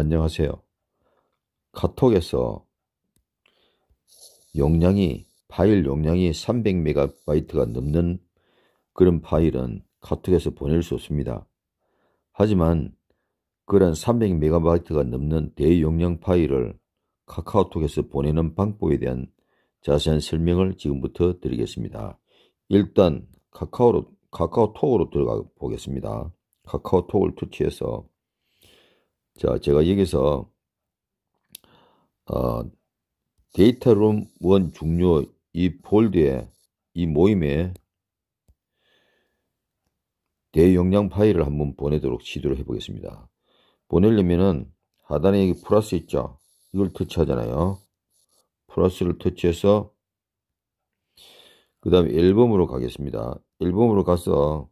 안녕하세요. 카톡에서 용량이 파일 용량이 300MB가 넘는 그런 파일은 카톡에서 보낼 수 없습니다. 하지만 그런 300MB가 넘는 대용량 파일을 카카오톡에서 보내는 방법에 대한 자세한 설명을 지금부터 드리겠습니다. 일단 카카오로, 카카오톡으로 들어가 보겠습니다. 카카오톡을 터치해서 자, 제가 여기서 어, 데이터룸 원 중요 이 폴드에 이 모임에 대용량 파일을 한번 보내도록 시도를 해보겠습니다. 보내려면은 하단에 여기 플러스 있죠? 이걸 터치하잖아요. 플러스를 터치해서 그 다음에 앨범으로 가겠습니다. 앨범으로 가서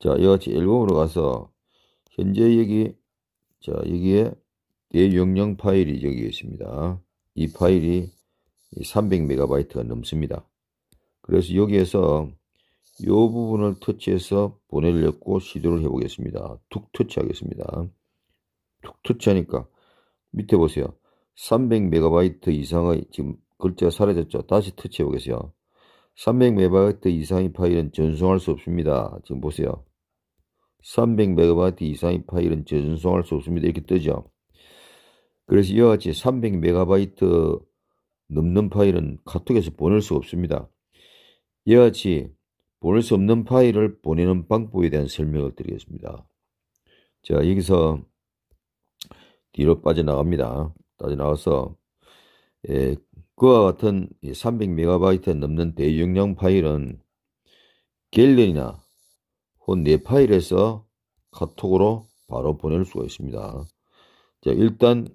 자, 이와 같이 앨범으로 가서 현재 여기 자, 여기에 대용량 파일이 여기 있습니다. 이 파일이 300MB가 넘습니다. 그래서 여기에서 이 부분을 터치해서 보내려고 시도를 해보겠습니다. 툭 터치하겠습니다. 툭 터치하니까 밑에 보세요. 300MB 이상의 지금 글자가 사라졌죠. 다시 터치해 보겠어요. 300MB 이상의 파일은 전송할 수 없습니다. 지금 보세요. 300MB 이상의 파일은 재전송할 수 없습니다. 이렇게 뜨죠. 그래서 이와 같이 300MB 넘는 파일은 카톡에서 보낼 수 없습니다. 이와 같이 보낼 수 없는 파일을 보내는 방법에 대한 설명을 드리겠습니다. 자, 여기서 뒤로 빠져나갑니다. 빠져나와서 예, 그와 같은 300MB 넘는 대용량 파일은 갤러리나 혹은 내 네 파일에서 카톡으로 바로 보낼 수가 있습니다. 자, 일단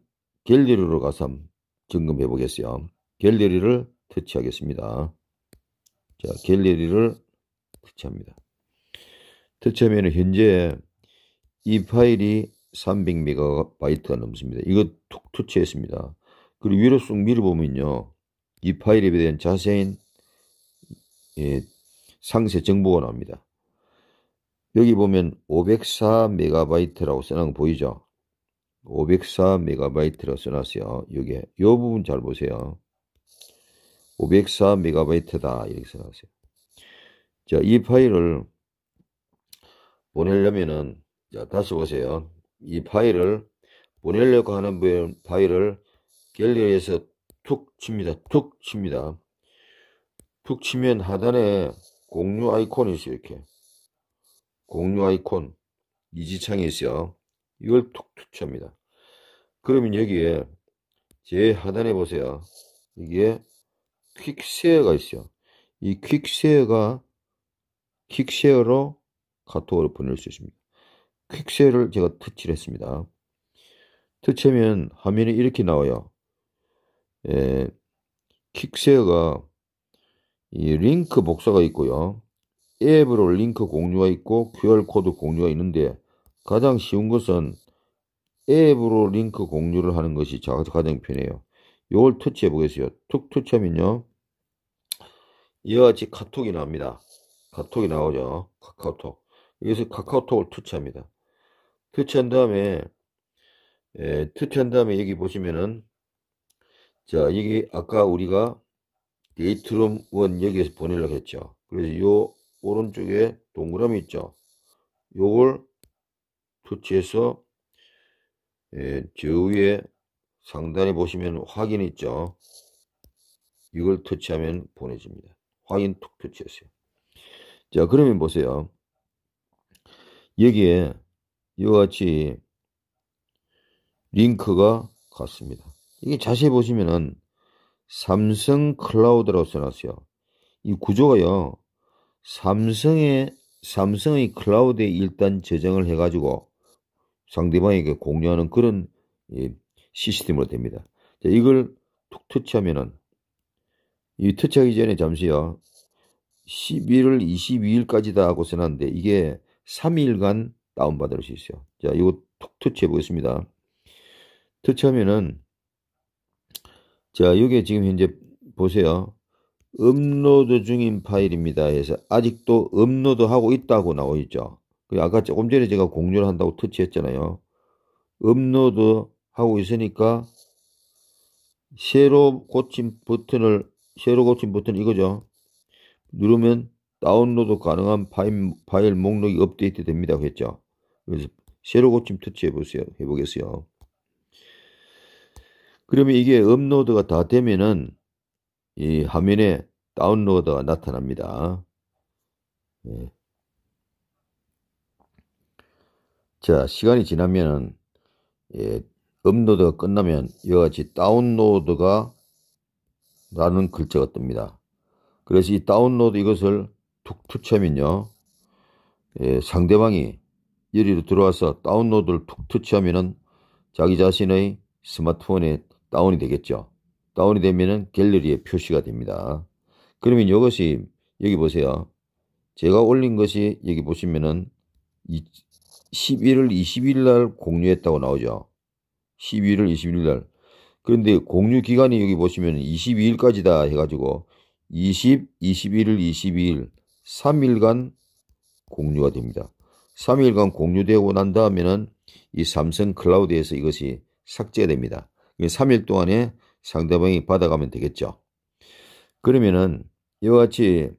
갤러리로 가서 점검해 보겠어요. 갤러리를 터치하겠습니다. 자, 갤러리를 터치합니다. 터치하면 현재 이 파일이 300MB가 넘습니다. 이거 툭 터치했습니다. 그리고 위로 쑥 밀어보면요. 이 파일에 대한 자세한 예, 상세 정보가 나옵니다. 여기 보면 5 0 4 m b 라고 써놓은 거 보이죠? 5 0 4 m b 라고 써놨어요. 여기 요 부분 잘 보세요. 5 0 4 m b 다 이렇게 써놨어요. 자, 이 파일을 보내려면은 자, 다시 보세요. 이 파일을 보내려고 하는 파일을 갤러리에서 툭 칩니다. 툭 칩니다. 툭 치면 하단에 공유 아이콘이 있어요. 이렇게. 공유 아이콘 이지창이 있어요. 이걸 툭툭치합니다 그러면 여기에 제 하단에 보세요. 이게 퀵쉐어가 있어요. 이 퀵쉐어가 퀵쉐어로 카톡으로 보낼 수 있습니다. 퀵쉐어를 제가 터치를 했습니다. 터치하면 화면이 이렇게 나와요. 예, 퀵쉐어가 링크 복사가 있고요. 앱으로 링크 공유가 있고 QR코드 공유가 있는데 가장 쉬운 것은 앱으로 링크 공유를 하는 것이 가장 편해요. 이걸 터치해 보겠어요. 툭 터치하면요. 이와 같이 카톡이 나옵니다. 카톡이 나오죠. 카카오톡. 여기서 카카오톡을 터치합니다. 터치한 다음에 예, 터치한 다음에 여기 보시면은 자 여기 아까 우리가 데이트룸 원 여기에서 보내려고 했죠. 그래서 요 오른쪽에 동그라미 있죠. 요걸 터치해서 예, 저 위에 상단에 보시면 확인 있죠. 이걸 터치하면 보내집니다. 확인 툭 터치했어요. 자 그러면 보세요. 여기에 이와 같이 링크가 같습니다. 이게 자세히 보시면은 삼성 클라우드라고 써놨어요. 이 구조가요. 삼성의 삼성의 클라우드에 일단 저장을 해가지고 상대방에게 공유하는 그런 예, 시스템으로 됩니다. 자, 이걸 툭 터치하면은 이 터치하기 전에 잠시요. 11월 22일까지다 하고 써놨는데 이게 3일간 다운받을 수 있어요. 자, 이거 툭 터치해 보겠습니다. 터치하면은 자, 이게 지금 현재 보세요. 업로드 중인 파일입니다. 해서 아직도 업로드 하고 있다고 나오 있죠. 아까 조금 전에 제가 공유를 한다고 터치했잖아요. 업로드 하고 있으니까 새로 고친 버튼을 새로 고친 버튼 이거죠. 누르면 다운로드 가능한 파일, 파일 목록이 업데이트 됩니다. 했죠. 그래서 새로 고침 터치해 보세요. 해보겠어요. 그러면 이게 업로드가 다 되면은 이 화면에 다운로드가 나타납니다. 예. 자, 시간이 지나면 예, 업로드가 끝나면 이와 같이 다운로드가 라는 글자가 뜹니다. 그래서 이 다운로드 이것을 툭 터치하면요. 예, 상대방이 여기로 들어와서 다운로드를 툭 터치하면은 자기 자신의 스마트폰에 다운이 되겠죠. 다운이 되면은 갤러리에 표시가 됩니다. 그러면 이것이 여기 보세요. 제가 올린 것이 여기 보시면은 11월 20일 날 공유했다고 나오죠. 11월 20일 날. 그런데 공유 기간이 여기 보시면 22일까지다 해가지고 20, 21일, 22일 3일간 공유가 됩니다. 3일간 공유되고 난 다음에는 이 삼성 클라우드에서 이것이 삭제됩니다. 3일 그러니까 동안에 상대방이 받아가면 되겠죠. 그러면은 이와 같이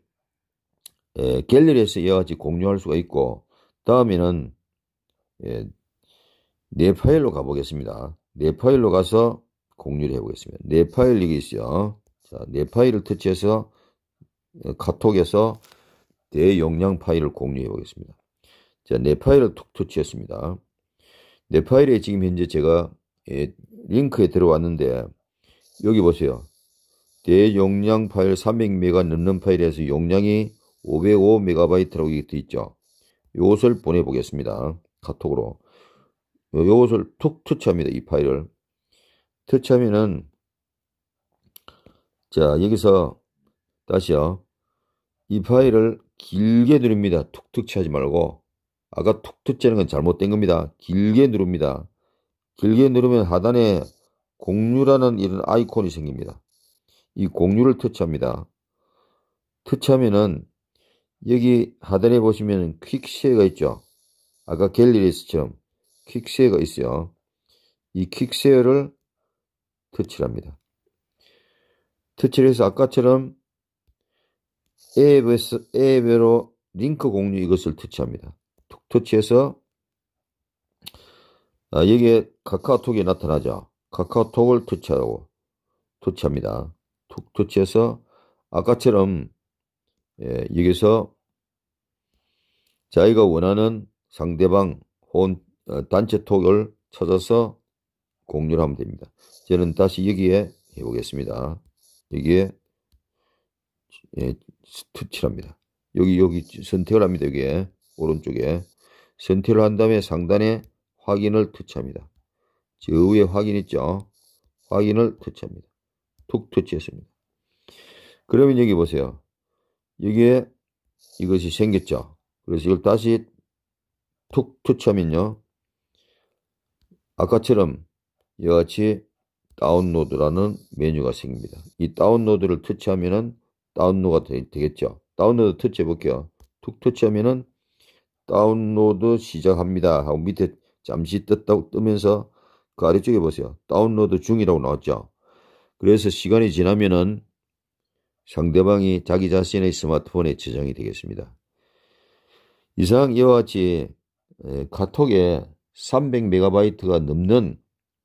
예, 갤러리에서 이와 같이 공유할 수가 있고 다음에는 예, 네 파일로 가보겠습니다. 내 파일로 가서 공유를 해보겠습니다. 내 파일이 있어요. 자, 네 파일을 터치해서 어, 카톡에서 내용량 파일을 공유해 보겠습니다. 자, 네 파일을 툭 터치했습니다. 내 파일에 지금 현재 제가 예, 링크에 들어왔는데 여기 보세요. 대용량 파일 300메가 넘는 파일에서 용량이 505메가바이트라고 되어 있죠. 이것을 보내보겠습니다. 카톡으로. 이것을 툭 터치합니다. 이 파일을. 터치하면은 자 여기서 다시요. 이 파일을 길게 누릅니다. 툭 터치하지 말고 아까 툭 터치하는 건 잘못된 겁니다. 길게 누릅니다. 길게 누르면 하단에 공유라는 이런 아이콘이 생깁니다. 이 공유를 터치합니다. 터치하면은 여기 하단에 보시면 퀵쉐가 있죠. 아까 갤리리스처럼 퀵쉐가 있어요. 이 퀵쉐어를 터치 합니다. 터치를 해서 아까처럼 앱에서, 앱으로 링크 공유 이것을 터치합니다. 툭 터치해서 아, 여기에 카카오톡이 나타나죠. 카카오톡을 투치하고투치합니다투치해서 아까처럼 예, 여기서 자기가 원하는 상대방 혹은 어, 단체 톡을 찾아서 공유를 하면 됩니다. 저는 다시 여기에 해보겠습니다. 여기에 예, 투치합니다. 여기 여기 선택을 합니다. 여기에 오른쪽에 선택을 한 다음에 상단에 확인을 투치합니다 저위에 확인 했죠 확인을 터치합니다. 툭 터치했습니다. 그러면 여기 보세요. 여기에 이것이 생겼죠. 그래서 이걸 다시 툭 터치하면요. 아까처럼 여같이 다운로드라는 메뉴가 생깁니다. 이 다운로드를 터치하면은 다운로드가 되, 겠죠 다운로드 터치해 볼게요. 툭 터치하면은 다운로드 시작합니다 하고 밑에 잠시 떴다고 뜨면서 그 아래쪽에 보세요. 다운로드 중이라고 나왔죠. 그래서 시간이 지나면은 상대방이 자기 자신의 스마트폰에 저장이 되겠습니다. 이상 이와 같이 카톡에 3 0 0 m b 가 넘는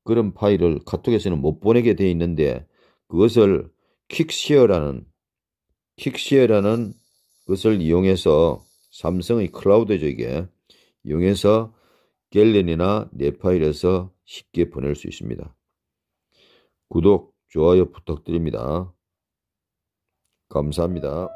그런 파일을 카톡에서는 못 보내게 되어 있는데 그것을 퀵시어라는퀵시어라는 것을 이용해서 삼성의 클라우드죠 이게 이용해서 갤런이나 내 파일에서 쉽게 보낼 수 있습니다. 구독, 좋아요 부탁드립니다. 감사합니다.